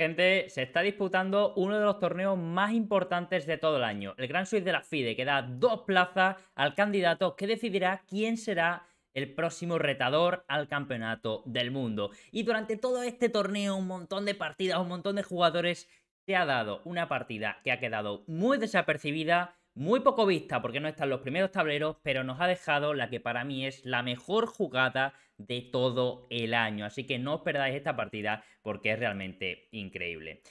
Gente, se está disputando uno de los torneos más importantes de todo el año, el Gran Suite de la FIDE, que da dos plazas al candidato que decidirá quién será el próximo retador al campeonato del mundo. Y durante todo este torneo, un montón de partidas, un montón de jugadores, se ha dado una partida que ha quedado muy desapercibida muy poco vista porque no están los primeros tableros, pero nos ha dejado la que para mí es la mejor jugada de todo el año. Así que no os perdáis esta partida porque es realmente increíble.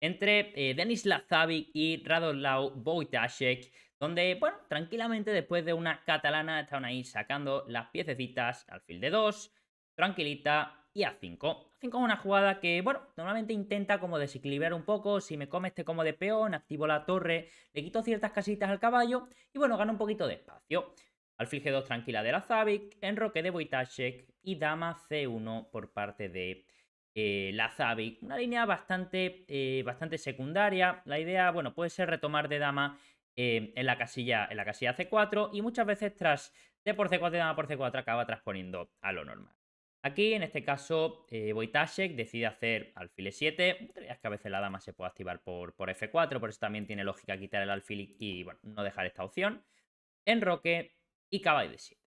Entre eh, Denis Lazavik y Radoslav Wojtaszek, donde, bueno, tranquilamente después de una catalana estaban ahí sacando las piececitas al fil de dos, tranquilita, y A5. A5 es una jugada que, bueno, normalmente intenta como desequilibrar un poco. Si me come este como de peón, activo la torre, le quito ciertas casitas al caballo y, bueno, gana un poquito de espacio. Alfil G2 tranquila de la Zavik, enroque de Wojtaszek y dama C1 por parte de eh, la Zavik. Una línea bastante, eh, bastante secundaria. La idea, bueno, puede ser retomar de dama eh, en, la casilla, en la casilla C4 y muchas veces tras de por C4 dama por C4 acaba transponiendo a lo normal. Aquí, en este caso, eh, decide hacer alfil 7 Es que a veces la dama se puede activar por, f4, por eso también tiene lógica quitar el alfil y, no dejar esta opción. Enroque y caballo de 7.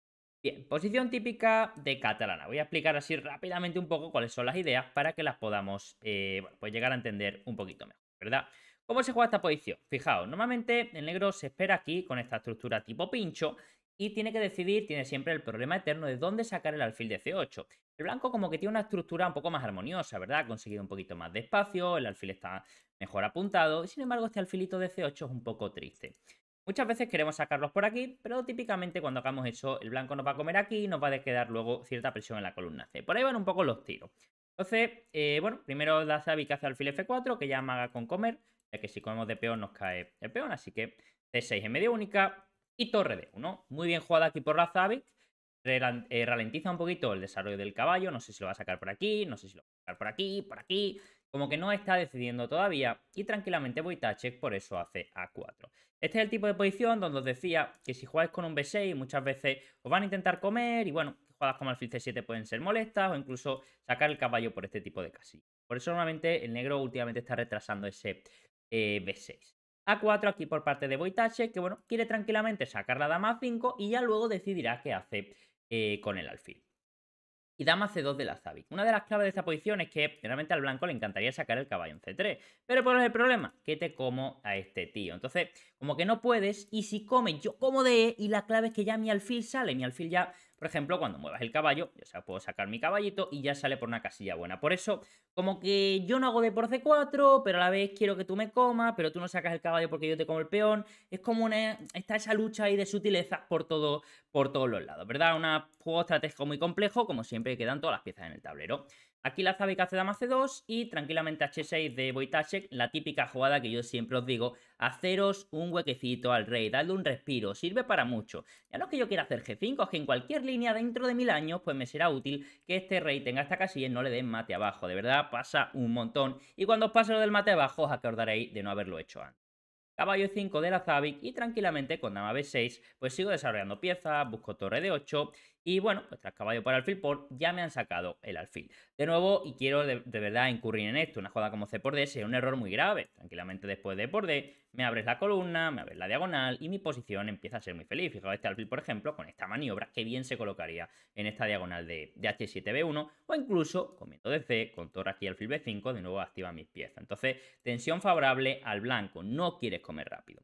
Bien, posición típica de catalana. Voy a explicar así rápidamente un poco cuáles son las ideas para que las podamos eh, pues llegar a entender un poquito mejor, ¿verdad? ¿Cómo se juega esta posición? Fijaos, normalmente el negro se espera aquí con esta estructura tipo pincho y tiene que decidir, tiene siempre el problema eterno de dónde sacar el alfil de C8. El blanco como que tiene una estructura un poco más armoniosa, ¿verdad? Ha conseguido un poquito más de espacio, el alfil está mejor apuntado, y sin embargo este alfilito de C8 es un poco triste. Muchas veces queremos sacarlos por aquí, pero típicamente cuando hagamos eso, el blanco nos va a comer aquí y nos va a quedar luego cierta presión en la columna C. Por ahí van un poco los tiros. Entonces, eh, bueno, primero la Zabi hace alfil F4, que ya amaga con comer, ya que si comemos de peón nos cae el peón, así que C6 en medio única, y torre de 1. Muy bien jugada aquí por Razavik. Eh, ralentiza un poquito el desarrollo del caballo. No sé si lo va a sacar por aquí, no sé si lo va a sacar por aquí, por aquí. Como que no está decidiendo todavía. Y tranquilamente check por eso hace A4. Este es el tipo de posición donde os decía que si jugáis con un B6 muchas veces os van a intentar comer. Y bueno, jugadas como alfil C7 pueden ser molestas o incluso sacar el caballo por este tipo de casillas. Por eso normalmente el negro últimamente está retrasando ese eh, B6. A4 aquí por parte de Boitache, que bueno, quiere tranquilamente sacar la dama A5 y ya luego decidirá qué hace eh, con el alfil. Y dama C2 de la Zabi. Una de las claves de esta posición es que realmente al blanco le encantaría sacar el caballo en C3. Pero por el problema? Que te como a este tío. Entonces, como que no puedes, y si come, yo como de E, y la clave es que ya mi alfil sale. Mi alfil ya por ejemplo, cuando muevas el caballo, ya sea, puedo sacar mi caballito y ya sale por una casilla buena. Por eso, como que yo no hago de por C4, pero a la vez quiero que tú me comas, pero tú no sacas el caballo porque yo te como el peón. Es como una, está esa lucha ahí de sutilezas por, todo, por todos los lados, ¿verdad? Un juego estratégico muy complejo, como siempre, quedan todas las piezas en el tablero. Aquí la Zavik hace dama c2 y tranquilamente h6 de Wojtaszek, la típica jugada que yo siempre os digo, haceros un huequecito al rey, darle un respiro, sirve para mucho. Ya no es que yo quiera hacer g5, es que en cualquier línea dentro de mil años pues me será útil que este rey tenga esta casilla y no le den mate abajo, de verdad pasa un montón. Y cuando os pase lo del mate abajo os acordaréis de no haberlo hecho antes caballo 5 de la Zabik y tranquilamente con dama b6 pues sigo desarrollando piezas, busco torre de 8 y bueno, pues tras caballo para alfil por ya me han sacado el alfil. De nuevo, y quiero de, verdad incurrir en esto, una jugada como C por D sería un error muy grave. Tranquilamente después de por D me abres la columna, me abres la diagonal y mi posición empieza a ser muy feliz. Fijaos este alfil, por ejemplo, con esta maniobra que bien se colocaría en esta diagonal de, de H7B1 o incluso comiendo de C, con torre aquí alfil B5, de nuevo activa mis piezas. Entonces, tensión favorable al blanco, no quieres comer rápido.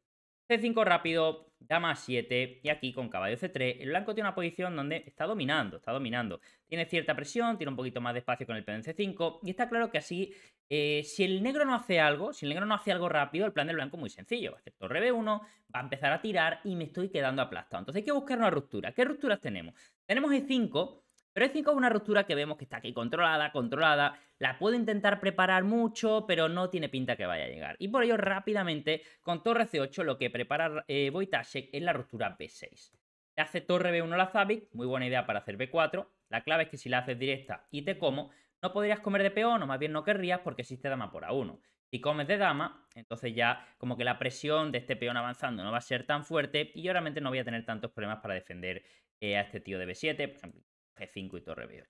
C5 rápido, dama 7 y aquí con caballo C3 el blanco tiene una posición donde está dominando, está dominando. Tiene cierta presión, tiene un poquito más de espacio con el peón C5 y está claro que así, eh, si el negro no hace algo, si el negro no hace algo rápido, el plan del blanco es muy sencillo. Va a hacer B1, va a empezar a tirar y me estoy quedando aplastado. Entonces hay que buscar una ruptura. ¿Qué rupturas tenemos? Tenemos E5 pero 5 es una ruptura que vemos que está aquí controlada, controlada, la puedo intentar preparar mucho, pero no tiene pinta que vaya a llegar. Y por ello rápidamente con torre C8 lo que prepara eh, es la ruptura B6. Le hace torre B1 la Zabik, muy buena idea para hacer B4. La clave es que si la haces directa y te como, no podrías comer de peón, o más bien no querrías porque existe dama por A1. Si comes de dama, entonces ya como que la presión de este peón avanzando no va a ser tan fuerte y yo realmente no voy a tener tantos problemas para defender eh, a este tío de B7, por ejemplo. G5 y torre B8.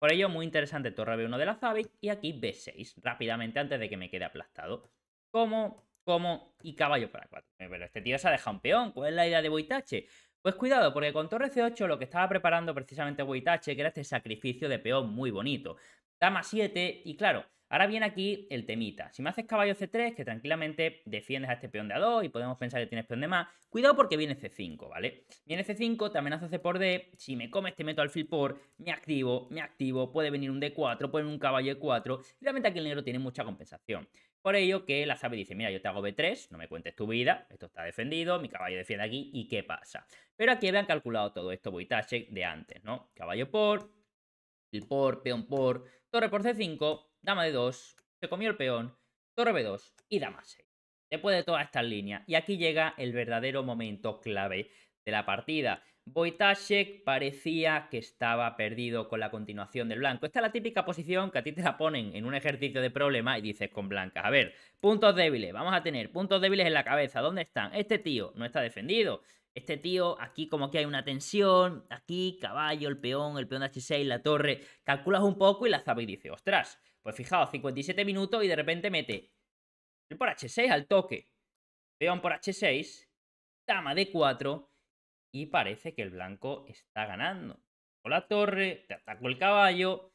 Por ello, muy interesante torre B1 de la Zavik y aquí B6, rápidamente antes de que me quede aplastado. Como, como y caballo para 4. Eh, pero este tío se ha dejado un peón, ¿cuál es la idea de Boitache? Pues cuidado, porque con torre C8 lo que estaba preparando precisamente Boitache, que era este sacrificio de peón muy bonito. Dama 7 y claro, Ahora viene aquí el temita. Si me haces caballo C3, que tranquilamente defiendes a este peón de A2 y podemos pensar que tienes peón de más, cuidado porque viene C5, ¿vale? Viene C5, te amenaza C por D, si me comes te meto al alfil por, me activo, me activo, puede venir un D4, puede venir un caballo E4, y realmente aquí el negro tiene mucha compensación. Por ello que la sabe dice, mira, yo te hago B3, no me cuentes tu vida, esto está defendido, mi caballo defiende aquí, ¿y qué pasa? Pero aquí habían calculado todo esto Boitache, de antes, ¿no? Caballo por, el por, peón por, torre por C5, dama de 2, se comió el peón, torre b2 y dama 6. Después de todas estas líneas, y aquí llega el verdadero momento clave de la partida. Wojtaszek parecía que estaba perdido con la continuación del blanco. Esta es la típica posición que a ti te la ponen en un ejercicio de problema y dices con blancas. A ver, puntos débiles. Vamos a tener puntos débiles en la cabeza. ¿Dónde están? Este tío no está defendido. Este tío, aquí como que hay una tensión. Aquí, caballo, el peón, el peón de H6, la torre. Calculas un poco y la zaba y dice, ostras, pues fijaos, 57 minutos y de repente mete el por H6 al toque. Peón por H6, dama de 4 y parece que el blanco está ganando. O la torre, te atacó el caballo.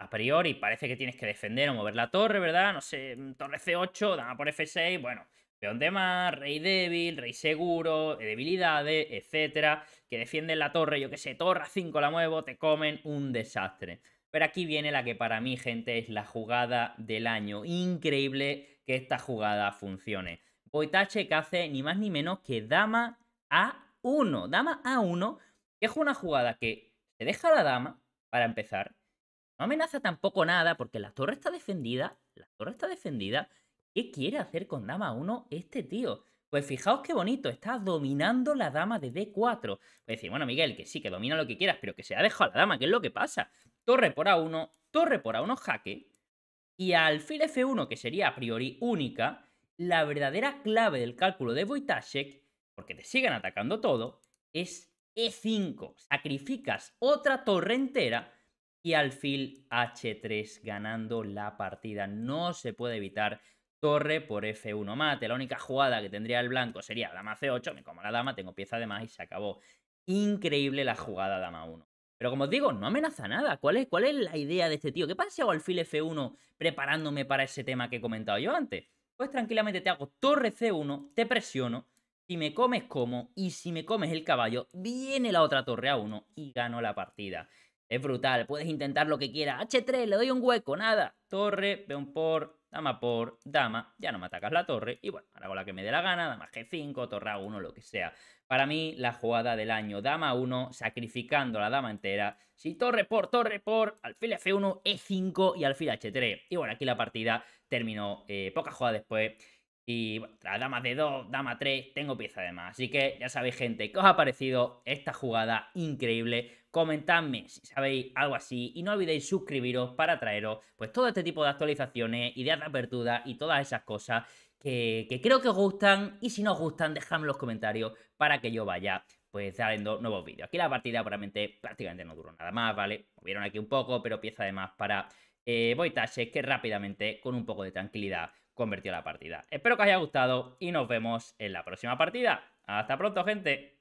A priori parece que tienes que defender o mover la torre, ¿verdad? No sé, mm, torre C8, dama por F6, bueno, peón de más, rey débil, rey seguro, eh, debilidades, etcétera, que defienden la torre, yo que sé, torre 5 la muevo, te comen un desastre. Pero aquí viene la que para mí, gente, es la jugada del año. Increíble que esta jugada funcione. Boitache que hace ni más ni menos que dama a1. Dama a1, que es una jugada que se deja a la dama, para empezar. No amenaza tampoco nada, porque la torre está defendida. La torre está defendida. ¿Qué quiere hacer con dama a 1 este tío? Pues fijaos qué bonito, está dominando la dama de D4. decir, bueno, Miguel, que sí, que domina lo que quieras, pero que se ha dejado a la dama, ¿qué es lo que pasa? torre por A1, torre por A1 jaque, y alfil F1, que sería a priori única, la verdadera clave del cálculo de Wojtaszek, porque te siguen atacando todo, es E5. Sacrificas otra torre entera y alfil H3 ganando la partida. No se puede evitar torre por F1 mate. La única jugada que tendría el blanco sería dama C8, me como la dama, tengo pieza de más y se acabó. Increíble la jugada dama 1. Pero como os digo, no amenaza nada. ¿Cuál es, ¿Cuál es la idea de este tío? ¿Qué pasa si hago alfil F1 preparándome para ese tema que he comentado yo antes? Pues tranquilamente te hago torre C1, te presiono, si me comes como y si me comes el caballo, viene la otra torre A1 y gano la partida. Es brutal, puedes intentar lo que quieras. H3, le doy un hueco, nada. Torre, peón por, dama por dama, ya no me atacas la torre y bueno, ahora con la que me dé la gana, dama g5, torre a1, lo que sea. Para mí, la jugada del año, dama 1, sacrificando la dama entera, si torre por torre por, alfil f1, e5 y alfil h3. Y bueno, aquí la partida terminó eh, poca pocas jugadas después y bueno, dama de 2, dama 3, tengo pieza de más. Así que ya sabéis, gente, que os ha parecido esta jugada increíble. Comentadme si sabéis algo así y no olvidéis suscribiros para traeros pues todo este tipo de actualizaciones, ideas de apertura y todas esas cosas que, creo que os gustan. Y si no os gustan, dejadme en los comentarios para que yo vaya pues saliendo nuevos vídeos. Aquí la partida probablemente prácticamente no duró nada más, ¿vale? Movieron aquí un poco, pero pieza de más para eh, que rápidamente, con un poco de tranquilidad, convertido la partida. Espero que os haya gustado y nos vemos en la próxima partida. Hasta pronto, gente.